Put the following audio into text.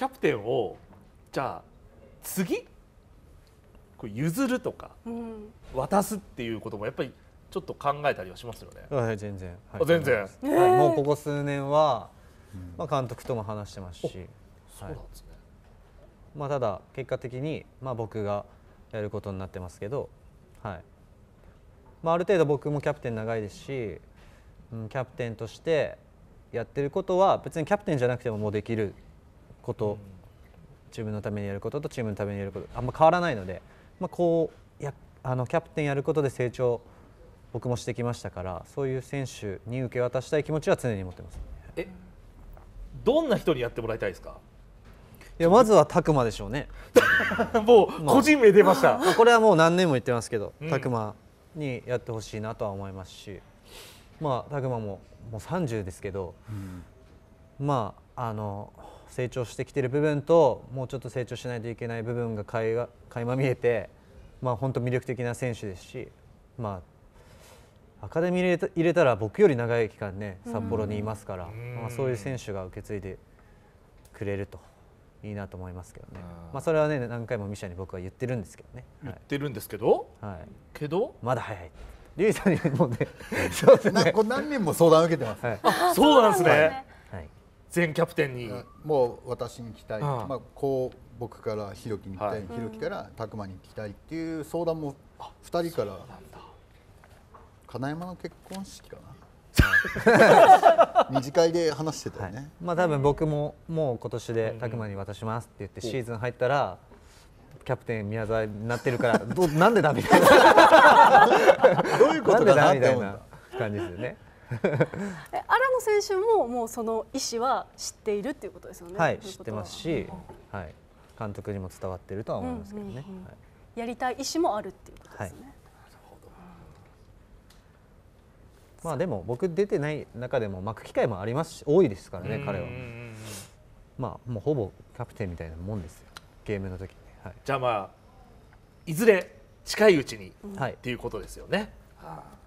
キャプテンをじゃあ次こ譲るとか、うん、渡すっていうこともやっぱりちょっと考えたりはしますよね。はい、全然、はい、全然、はい、もうここ数年は、まあ、監督とも話してますし、そうなんですね、まあ、ただ結果的に、まあ、僕がやることになってますけど、はいまあ、ある程度僕もキャプテン長いですし、うん、キャプテンとしてやってることは別にキャプテンじゃなくてももうできること、自分のためにやることとチームのためにやることあんま変わらないので、まあ、こうやあのキャプテンやることで成長僕もしてきましたからそういう選手に受け渡したい気持ちは常に持ってますえどんな人にやってもらいたいですかいやまずは拓磨でしょうね もう個人名出ました、まあ、これはもう何年も言ってますけど拓磨、うん、にやってほしいなとは思いますしまあ拓磨ももう30ですけど、うん、まああの成長してきている部分ともうちょっと成長しないといけない部分がか垣間見えて、まあ、本当魅力的な選手ですし、まあ、アカデミー入れたら僕より長い期間ね札幌にいますから、まあ、そういう選手が受け継いでくれるといいなと思いますけどね、まあ、それはね何回もミシャに僕は言ってるんですけどね、はい、言ってるんですけど、はい、けどまだ早いリュウさんにもね そうですね何人も相談受けてます、はい、あそうなんですね全キャプテンにもう私に来たい、ああまあ、こう僕からひろきに来たい、はい、ひろきから拓磨に来たいっていう相談も2人から金山の結婚式かな短い で話してたよね、はい、まあ多分僕ももう今年で拓磨に渡しますって言ってシーズン入ったらキャプテン宮沢になってるから どなんでだみたいなどういうことだなって思感じですよね荒野選手ももうその意思は知っているっていうことですよね。はい、知ってますし、はい、監督にも伝わっているとは思いますけどね。やりたい意思もあるっていうことですね。まあでも僕出てない中でも巻く機会もありますし多いですからね彼はまあもうほぼキャプテンみたいなもんですよゲームの時に、はい、じゃあまあいずれ近いうちに、はい、っていうことですよね。はい